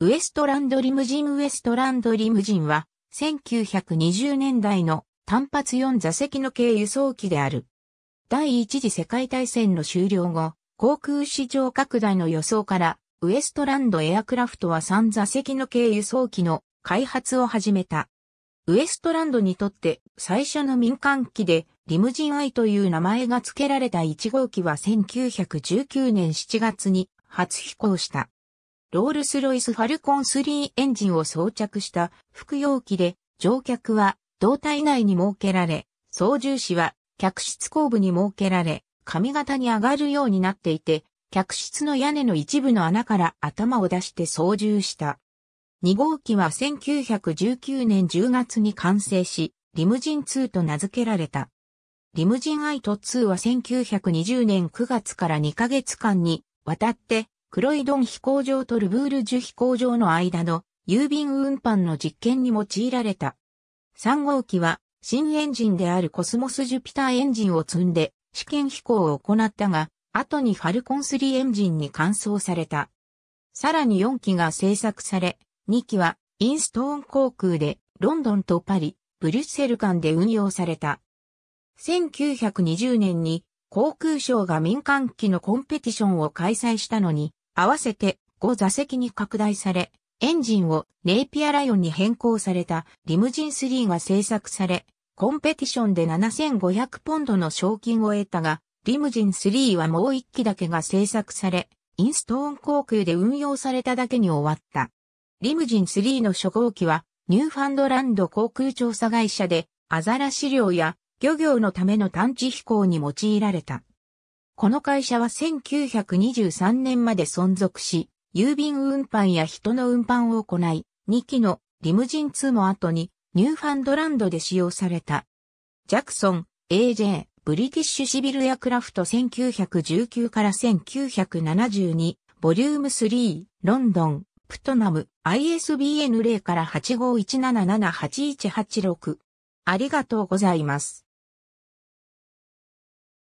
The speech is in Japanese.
ウエストランドリムジンウエストランドリムジンは、1920年代の単発4座席の軽輸送機である。第一次世界大戦の終了後、航空市場拡大の予想から、ウエストランドエアクラフトは3座席の軽輸送機の開発を始めた。ウエストランドにとって最初の民間機で、リムジンアイという名前が付けられた1号機は1919年7月に初飛行した。ロールスロイスファルコン3エンジンを装着した副用機で、乗客は胴体内に設けられ、操縦士は客室後部に設けられ、髪型に上がるようになっていて、客室の屋根の一部の穴から頭を出して操縦した。2号機は1919年10月に完成し、リムジン2と名付けられた。リムジンアイト2は1920年9月から2ヶ月間にわたってクロイドン飛行場とルブールジュ飛行場の間の郵便運搬の実験に用いられた。3号機は新エンジンであるコスモスジュピターエンジンを積んで試験飛行を行ったが、後にファルコン3エンジンに換装された。さらに4機が製作され、2機はインストーン航空でロンドンとパリ、ブリュッセル間で運用された。1920年に航空省が民間機のコンペティションを開催したのに、合わせて5座席に拡大され、エンジンをネイピアライオンに変更されたリムジン3が製作され、コンペティションで7500ポンドの賞金を得たが、リムジン3はもう1機だけが製作され、インストーン航空で運用されただけに終わった。リムジン3の初号機は、ニューファンドランド航空調査会社で、アザラ資料や漁業のための探知飛行に用いられた。この会社は1923年まで存続し、郵便運搬や人の運搬を行い、2機のリムジン2も後にニューファンドランドで使用された。ジャクソン、AJ、ブリティッシュシビルエアクラフト1919から1972、ボリューム3、ロンドン、プトナム、ISBN 0から8517781886。ありがとうございます。